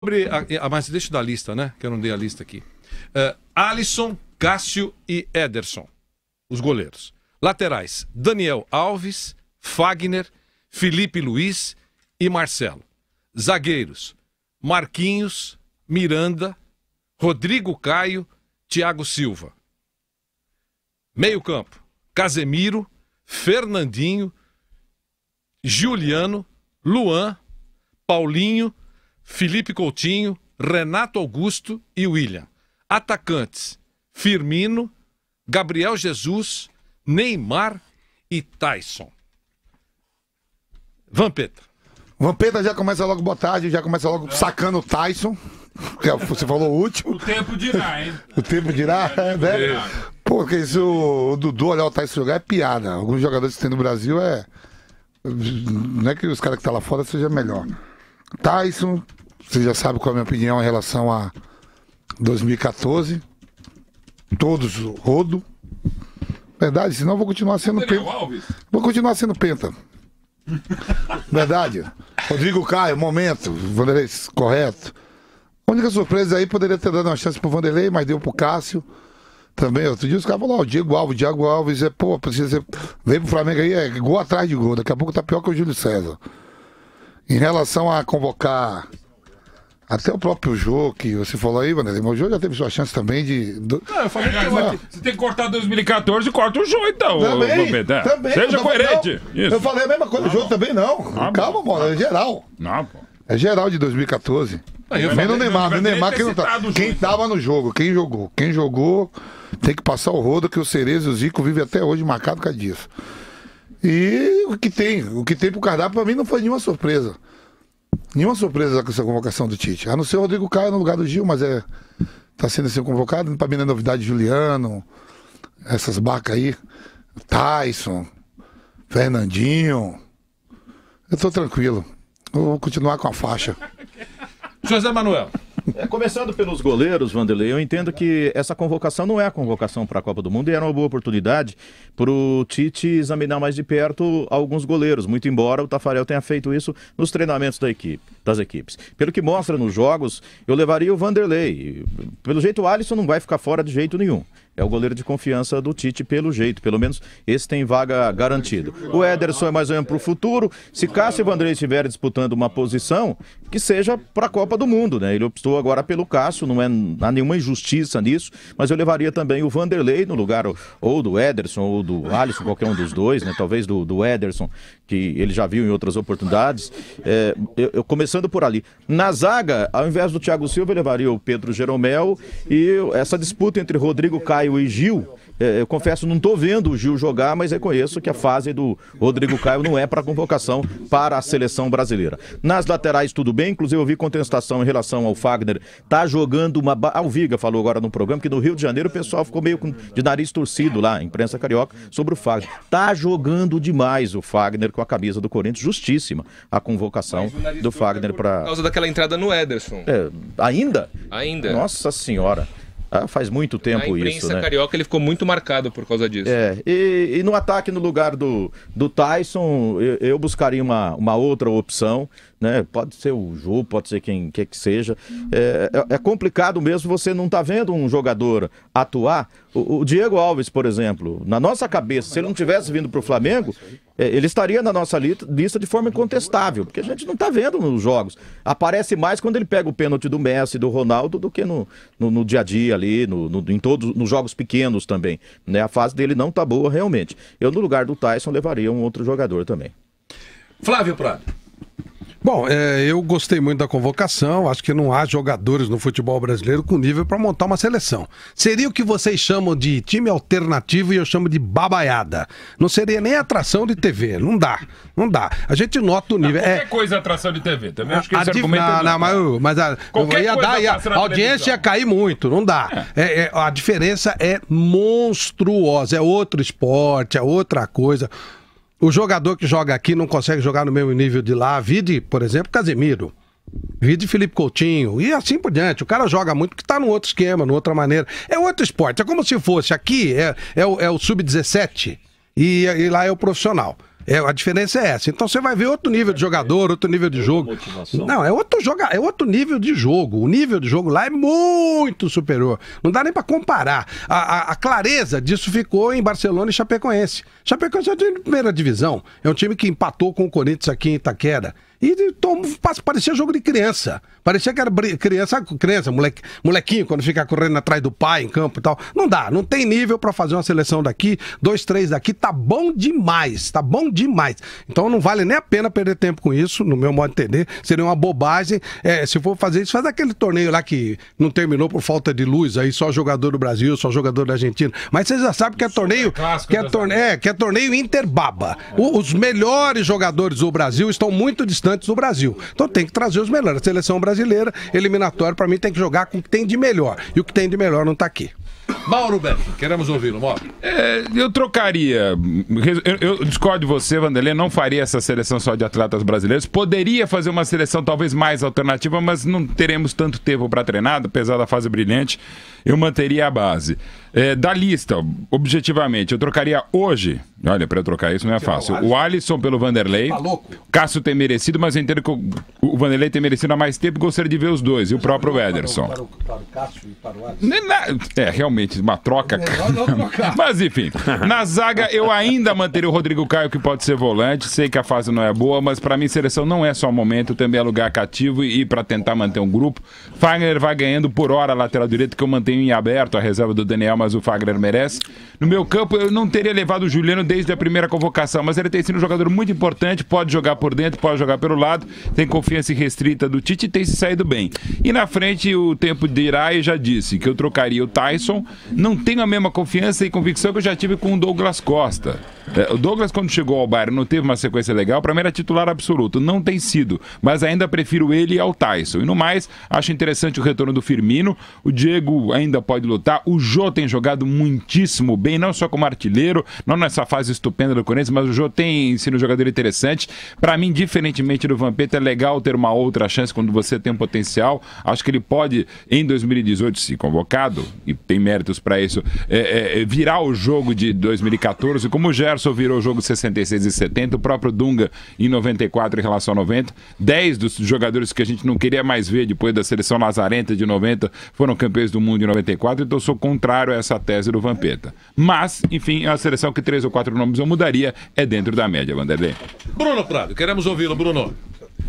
sobre. A, a, mas deixa eu dar a lista, né? Que eu não dei a lista aqui. Uh, Alisson, Cássio e Ederson, os goleiros. Laterais: Daniel Alves, Fagner, Felipe Luiz e Marcelo. Zagueiros: Marquinhos, Miranda, Rodrigo Caio, Thiago Silva. Meio-campo: Casemiro, Fernandinho, Juliano, Luan, Paulinho Felipe Coutinho, Renato Augusto e William. Atacantes: Firmino, Gabriel Jesus, Neymar e Tyson. Vampeta. Vampeta já começa logo boa tarde, já começa logo sacando o Tyson. Que é você falou o último. O tempo dirá, hein? O tempo dirá, é, né? Porque isso, o Dudu olhar o Tyson jogar é piada. Alguns jogadores que tem no Brasil é. Não é que os caras que estão tá lá fora seja melhor. Tyson, você já sabe qual é a minha opinião em relação a 2014. Todos rodo. Verdade, senão eu vou continuar sendo penta. Vou continuar sendo penta. Verdade. Rodrigo Caio, momento. Vanderlei, correto. A única surpresa aí poderia ter dado uma chance pro Vanderlei, mas deu pro Cássio. Também, outro dia os caras falaram, ó, Diego Alves, Diego Alves, é, pô, precisa ser. Vem pro Flamengo aí, é gol atrás de gol. Daqui a pouco tá pior que o Júlio César. Em relação a convocar até o próprio jogo que você falou aí, Vanderlei, o jogo já teve sua chance também de. Não, eu falei, você tem que cortar 2014, corta o jogo então. Também, o... também Seja coerente. eu falei a mesma coisa do ah, jogo também, não. Ah, Calma, mano, é geral. Não, ah, pô. É geral de 2014. Não, Nem no Neymar, no Neymar quem não tá. Quem então. tava no jogo, quem jogou. Quem jogou tem que passar o rodo que o Cerezo e o Zico vivem até hoje marcado por causa disso. E o que tem, o que tem pro cardápio pra mim não foi nenhuma surpresa nenhuma surpresa com essa convocação do Tite. A não ser o Rodrigo Caio no lugar do Gil, mas é tá sendo assim convocado. Para mim não é novidade Juliano, essas bacas aí, Tyson, Fernandinho. Eu tô tranquilo. vou continuar com a faixa. José Manuel. É, começando pelos goleiros, Vanderlei, eu entendo que essa convocação não é a convocação para a Copa do Mundo e era uma boa oportunidade para o Tite examinar mais de perto alguns goleiros, muito embora o Tafarel tenha feito isso nos treinamentos da equipe, das equipes. Pelo que mostra nos jogos, eu levaria o Vanderlei. Pelo jeito, o Alisson não vai ficar fora de jeito nenhum. É o goleiro de confiança do Tite, pelo jeito. Pelo menos esse tem vaga garantida. O Ederson é mais ou menos para o futuro. Se Cássio e Vandrei estiverem disputando uma posição, que seja para a Copa do Mundo, né? Ele optou agora pelo Cássio, não é há nenhuma injustiça nisso, mas eu levaria também o Vanderlei no lugar ou do Ederson ou do Alisson, qualquer um dos dois, né? Talvez do, do Ederson, que ele já viu em outras oportunidades. É, eu, eu, começando por ali. Na zaga, ao invés do Thiago Silva, eu levaria o Pedro Jeromel e essa disputa entre Rodrigo Caio Caio e Gil. É, eu confesso, não estou vendo o Gil jogar, mas reconheço que a fase do Rodrigo Caio não é para convocação para a seleção brasileira. Nas laterais, tudo bem, inclusive eu vi contestação em relação ao Fagner. Tá jogando uma. Alviga ah, falou agora no programa que no Rio de Janeiro o pessoal ficou meio de nariz torcido lá, imprensa carioca, sobre o Fagner. Tá jogando demais o Fagner com a camisa do Corinthians, justíssima a convocação do é Fagner para. Por causa daquela entrada no Ederson. É, ainda? Ainda. Nossa Senhora. Ah, faz muito tempo isso. Na imprensa isso, né? carioca ele ficou muito marcado por causa disso. É, e, e no ataque no lugar do, do Tyson, eu, eu, buscaria uma, uma outra opção, né? Pode ser o Ju, pode ser quem quer que seja. É, é, é complicado mesmo você não tá vendo um jogador atuar o, o, Diego Alves, por exemplo, na nossa cabeça, se ele não tivesse vindo para o Flamengo, é, ele estaria na nossa lista de forma incontestável, porque a gente não está vendo nos jogos. Aparece mais quando ele pega o pênalti do Messi, do Ronaldo, do que no, no, no dia a dia ali, no, no, em todos, nos jogos pequenos também. Né? A fase dele não está boa realmente. Eu, no lugar do Tyson, levaria um outro jogador também. Flávio Prado. Bom, é, eu gostei muito da convocação. Acho que não há jogadores no futebol brasileiro com nível para montar uma seleção. Seria o que vocês chamam de time alternativo e eu chamo de babaiada. Não seria nem atração de TV. Não dá. Não dá. A gente nota o nível. Não, é, qualquer é... coisa atração de TV. Também acho que a, ah, esse div... argumento não, é não, mas, mas a, ia dar, ia, é a audiência ia cair muito. Não dá. É. a diferença é monstruosa. É outro esporte, é outra coisa o jogador que joga aqui não consegue jogar no mesmo nível de lá. Vide, por exemplo, Casemiro. Vide Felipe Coutinho e assim por diante. O cara joga muito porque está num outro esquema, numa outra maneira. É outro esporte. É como se fosse aqui, é, é o, é o sub-17 e, e lá é o profissional. É, a diferença é essa. Então você vai ver outro nível de jogador, outro nível de jogo. Não, é outro, joga... é outro nível de jogo. O nível de jogo lá é muito superior. Não dá nem para comparar. A, a, a, clareza disso ficou em Barcelona e Chapecoense. Chapecoense é um time de primeira divisão. É um time que empatou com o Corinthians aqui em Itaquera. E tom, parecia jogo de criança. Parecia que era criança, criança, moleque, molequinho, quando fica correndo atrás do pai em campo e tal. Não dá, não tem nível para fazer uma seleção daqui, dois, três daqui, tá bom demais, tá bom demais. Então não vale nem a pena perder tempo com isso, no meu modo de entender. Seria uma bobagem. É, se for fazer isso, faz aquele torneio lá que não terminou por falta de luz, aí só jogador do Brasil, só jogador da Argentina. Mas você já sabe que é, é torneio. Que é torneio, é, que é torneio interbaba. O, os melhores jogadores do Brasil estão muito distantes representantes do Brasil. Então tem que trazer os melhores. A seleção brasileira, eliminatória, para mim, tem que jogar com o que tem de melhor. E o que tem de melhor não está aqui. Mauro Betti, queremos ouvi-lo, Mauro. É, eu trocaria. Eu, eu, discordo de você, Vanderlei. Não faria essa seleção só de atletas brasileiros. Poderia fazer uma seleção talvez mais alternativa, mas não teremos tanto tempo para treinar, apesar da fase brilhante. Eu manteria a base. É, da lista, objetivamente, eu trocaria hoje. Olha, para eu trocar isso não é fácil. O Alisson pelo Vanderlei. Tá louco. Cássio tem merecido, mas eu entendo que o, Vanderlei tem merecido há mais tempo. Gostaria de ver os dois. E o próprio Ederson. Para o, para o Cássio e para o Alisson. É, realmente realmente uma troca. É, mas enfim, na zaga eu ainda manteria o Rodrigo Caio, que pode ser volante. Sei que a fase não é boa, mas para mim seleção não é só momento, também é lugar cativo e para tentar manter um grupo. Fagner vai ganhando por hora a lateral direita, que eu mantenho em aberto a reserva do Daniel, mas o Fagner merece. No meu campo, eu não teria levado o Juliano desde a primeira convocação, mas ele tem sido um jogador muito importante, pode jogar por dentro, pode jogar pelo lado, tem confiança restrita do Tite e tem se saído bem. E na frente, o tempo dirá e já disse que eu trocaria o Tyson não tenho a mesma confiança e convicção que eu já tive com o Douglas Costa. É, o Douglas, quando chegou ao Bayern, não teve uma sequência legal. Para mim era titular absoluto. Não tem sido. Mas ainda prefiro ele ao Tyson. E no mais, acho interessante o retorno do Firmino. O Diego ainda pode lutar. O Jô tem jogado muitíssimo bem, não só como artilheiro, não nessa fase estupenda do Corinthians, mas o Jô tem sido um jogador interessante. Para mim, diferentemente do Vampeta, é legal ter uma outra chance quando você tem um potencial. Acho que ele pode, em 2018, se convocado, e tem méritos para isso, é, é, virar o jogo de 2014, como o Gerson Carson virou o jogo 66 e 70, o próprio Dunga em 94 em relação a 90. 10 dos jogadores que a gente não queria mais ver depois da seleção lazarenta de 90 foram campeões do mundo em 94, então sou contrário a essa tese do Vampeta. Mas, enfim, é a seleção que três ou quatro nomes eu mudaria é dentro da média, Vanderlei. Bruno Prado, queremos ouvi-lo, Bruno.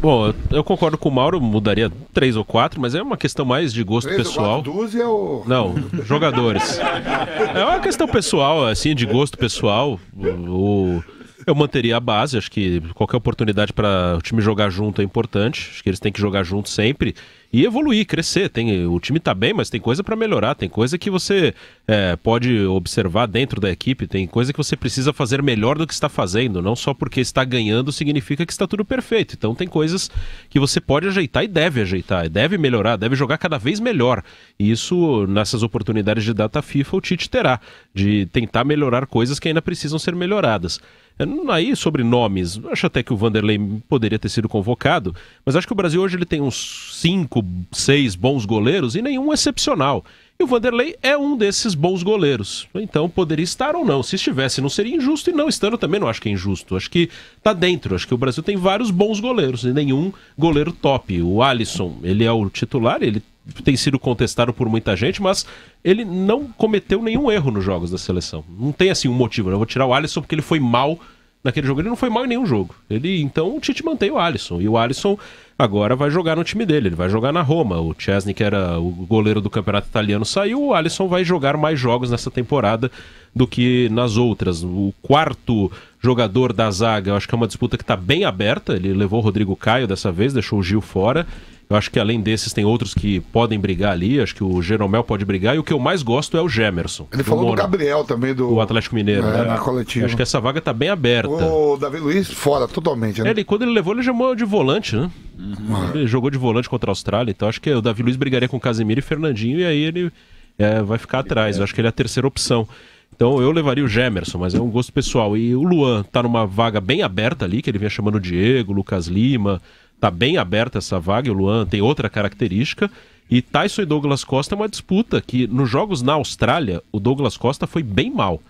Bom, eu concordo com o Mauro, mudaria três ou quatro, mas é uma questão mais de gosto três pessoal. Ou quatro, ou... Não, jogadores. é uma questão pessoal, assim, de gosto pessoal. O, eu manteria a base, acho que qualquer oportunidade para o time jogar junto é importante. Acho que eles têm que jogar junto sempre e evoluir, crescer. Tem, o time está bem, mas tem coisa para melhorar, tem coisa que você é, pode observar dentro da equipe, tem coisa que você precisa fazer melhor do que está fazendo. Não só porque está ganhando significa que está tudo perfeito. Então tem coisas que você pode ajeitar e deve ajeitar, deve melhorar, deve jogar cada vez melhor. E isso, nessas oportunidades de data FIFA, o Tite terá, de tentar melhorar coisas que ainda precisam ser melhoradas. É, aí, sobre nomes, acho até que o Vanderlei poderia ter sido convocado, mas acho que o Brasil hoje ele tem uns cinco cinco, seis bons goleiros e nenhum excepcional. E o Vanderlei é um desses bons goleiros. Então poderia estar ou não. Se estivesse, não seria injusto. E não estando, também não acho que é injusto. Acho que tá dentro. Acho que o Brasil tem vários bons goleiros e nenhum goleiro top. O Alisson, ele é o titular, ele tem sido contestado por muita gente, mas ele não cometeu nenhum erro nos jogos da seleção. Não tem assim um motivo. Né? Eu vou tirar o Alisson porque ele foi mal naquele jogo. Ele não foi mal em nenhum jogo. Ele Então o Tite mantém o Alisson. E o Alisson agora vai jogar no time dele. Ele vai jogar na Roma. O Chesney, que era o goleiro do campeonato italiano, saiu. O Alisson vai jogar mais jogos nessa temporada do que nas outras. O quarto jogador da zaga, eu acho que é uma disputa que está bem aberta. Ele levou o Rodrigo Caio dessa vez, deixou o Gil fora. Eu acho que além desses tem outros que podem brigar ali. Acho que o Jeromel pode brigar. E o que eu mais gosto é o Gemerson. Ele do falou Mono, do Gabriel também, do o Atlético Mineiro. É, né? na coletiva. acho que essa vaga tá bem aberta. O Davi Luiz fora totalmente, né? Ele, quando ele levou, ele chamou de volante, né? Uhum. Ele jogou de volante contra a Austrália. Então acho que o Davi Luiz brigaria com Casemiro e Fernandinho. E aí ele é, vai ficar atrás. Eu acho que ele é a terceira opção. Então eu levaria o Gemerson, mas é um gosto pessoal. E o Luan tá numa vaga bem aberta ali, que ele vinha chamando o Diego, Lucas Lima, Tá bem aberta essa vaga, o Luan tem outra característica. E Tyson e Douglas Costa é uma disputa que nos jogos na Austrália, o Douglas Costa foi bem mal.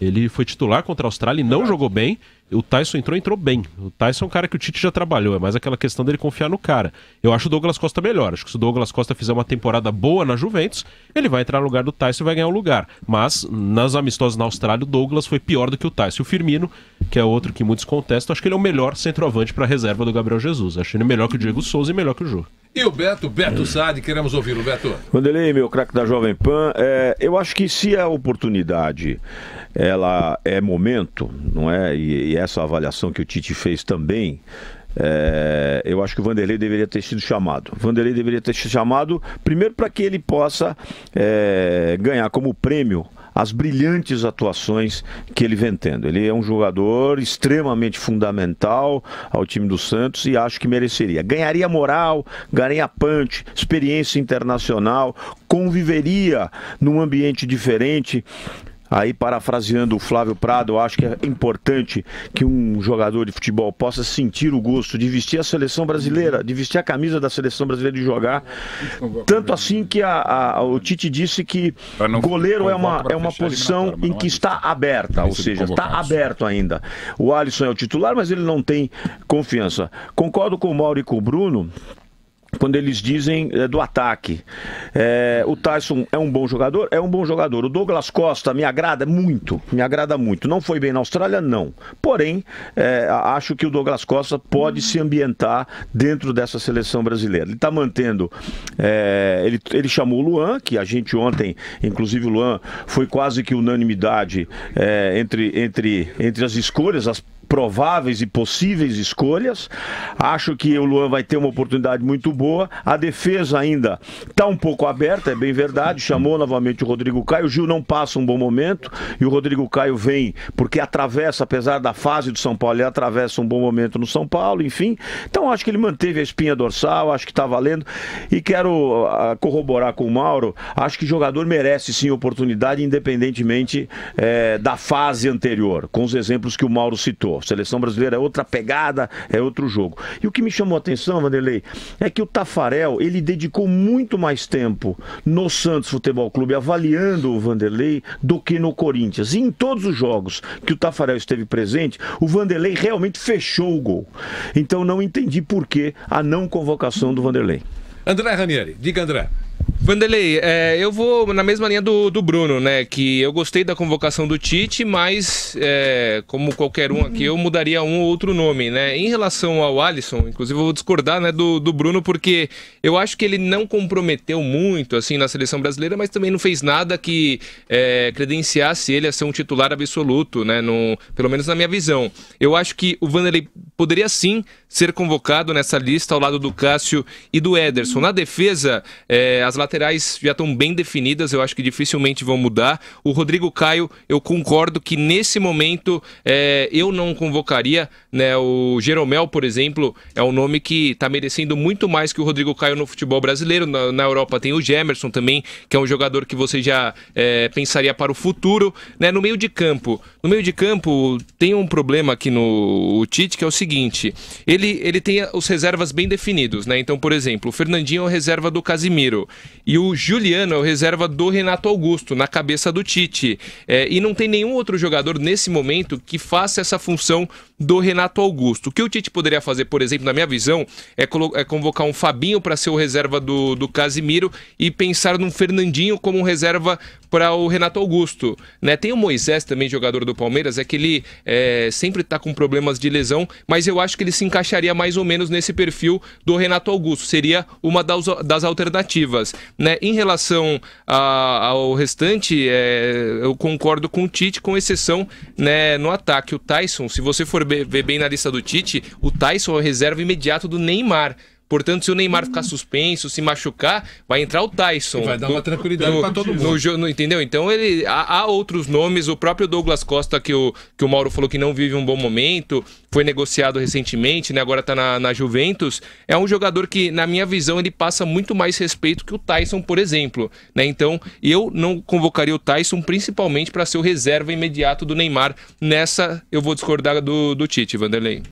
Ele foi titular contra a Austrália e não jogou bem o Tyson entrou, entrou bem. O Tyson é um cara que o Tite já trabalhou, é mais aquela questão dele confiar no cara. Eu acho o Douglas Costa melhor. Acho que se o Douglas Costa fizer uma temporada boa na Juventus, ele vai entrar no lugar do Tyson e vai ganhar o lugar. Mas nas amistosas na Austrália, o Douglas foi pior do que o Tyson. O Firmino, que é outro que muitos contestam, acho que ele é o melhor centroavante para reserva do Gabriel Jesus. Acho ele melhor que o Diego Souza e melhor que o Jô. E o Beto, Beto Sade, queremos ouvi-lo, Beto. Vanderlei, meu craque da Jovem Pan, é, eu acho que se a é oportunidade ela é momento, não é? E, e essa avaliação que o Tite fez também. É, eu acho que o Vanderlei deveria ter sido chamado. O Vanderlei deveria ter sido chamado, primeiro, para que ele possa é, ganhar como prêmio as brilhantes atuações que ele vem tendo. Ele é um jogador extremamente fundamental ao time do Santos e acho que mereceria. Ganharia moral, ganharia punch, experiência internacional, conviveria num ambiente diferente Aí, parafraseando o Flávio Prado, eu acho que é importante que um jogador de futebol possa sentir o gosto de vestir a seleção brasileira, de vestir a camisa da seleção brasileira de jogar. Tanto assim que a, a, o Tite disse que goleiro é uma, é uma posição em é que está aberta, ou seja, está aberto ainda. O Alisson é o titular, mas ele não tem confiança. Concordo com o Mauro e com o Bruno quando eles dizem é, do ataque. É, o Tyson é um bom jogador? É um bom jogador. O Douglas Costa me agrada muito, me agrada muito. Não foi bem na Austrália? Não. Porém, é, acho que o Douglas Costa pode se ambientar dentro dessa seleção brasileira. Ele está mantendo. É, ele, ele chamou o Luan, que a gente ontem, inclusive o Luan, foi quase que unanimidade é, entre, entre, entre as escolhas, as prováveis e possíveis escolhas. Acho que o Luan vai ter uma oportunidade muito boa. A defesa ainda está um pouco aberta, é bem verdade. Chamou novamente o Rodrigo Caio. O Gil não passa um bom momento e o Rodrigo Caio vem porque atravessa, apesar da fase do São Paulo, ele atravessa um bom momento no São Paulo, enfim. Então acho que ele manteve a espinha dorsal, acho que está valendo. E quero ah, corroborar com o Mauro, acho que o jogador merece sim oportunidade, independentemente é, da fase anterior, com os exemplos que o Mauro citou seleção brasileira é outra pegada, é outro jogo. E o que me chamou a atenção, Vanderlei, é que o Tafarel, ele dedicou muito mais tempo no Santos Futebol Clube avaliando o Vanderlei do que no Corinthians. E em todos os jogos que o Tafarel esteve presente, o Vanderlei realmente fechou o gol. Então não entendi por que a não convocação do Vanderlei. André Ranieri, diga André. Vanderlei, é, eu vou na mesma linha do, do Bruno, né? Que eu gostei da convocação do Tite, mas é, como qualquer um aqui, eu mudaria um ou outro nome, né? Em relação ao Alisson, inclusive eu vou discordar né, do, do Bruno, porque eu acho que ele não comprometeu muito assim na seleção brasileira, mas também não fez nada que é, credenciasse ele a ser um titular absoluto, né? No, pelo menos na minha visão. Eu acho que o Vanderlei poderia sim ser convocado nessa lista ao lado do Cássio e do Ederson. Na defesa, é, as laterais já estão bem definidas, eu acho que dificilmente vão mudar. O Rodrigo Caio, eu concordo que nesse momento é, eu não convocaria. Né? O Jeromel, por exemplo, é um nome que está merecendo muito mais que o Rodrigo Caio no futebol brasileiro. Na, na, Europa tem o Gemerson também, que é um jogador que você já é, pensaria para o futuro. Né? No meio de campo, no meio de campo tem um problema aqui no Tite, que é o seguinte, seguinte: ele, ele tem os reservas bem definidos, né? Então, por exemplo, o Fernandinho é o reserva do Casimiro e o Juliano é o reserva do Renato Augusto, na cabeça do Tite. É, e não tem nenhum outro jogador nesse momento que faça essa função do Renato Augusto. O que o Tite poderia fazer, por exemplo, na minha visão, é, é convocar um Fabinho para ser o reserva do, do Casimiro e pensar num Fernandinho como um reserva para o Renato Augusto. Né? Tem o Moisés também, jogador do Palmeiras, é que ele é, sempre está com problemas de lesão, mas mas eu acho que ele se encaixaria mais ou menos nesse perfil do Renato Augusto, seria uma das, das alternativas. Né? Em relação a, ao restante, é, eu concordo com o Tite, com exceção né, no ataque. O Tyson, se você for ver bem na lista do Tite, o Tyson é o reserva imediato do Neymar. Portanto, se o Neymar ficar suspenso, se machucar, vai entrar o Tyson. Vai dar uma tranquilidade para todo mundo. No, no, entendeu? Então, ele há, há, outros nomes. O próprio Douglas Costa, que o, que o Mauro falou que não vive um bom momento, foi negociado recentemente, né? agora está na, na Juventus. É um jogador que, na minha visão, ele passa muito mais respeito que o Tyson, por exemplo. Né? Então, eu não convocaria o Tyson principalmente para ser o reserva imediato do Neymar. Nessa, eu vou discordar do, do Tite, Vanderlei.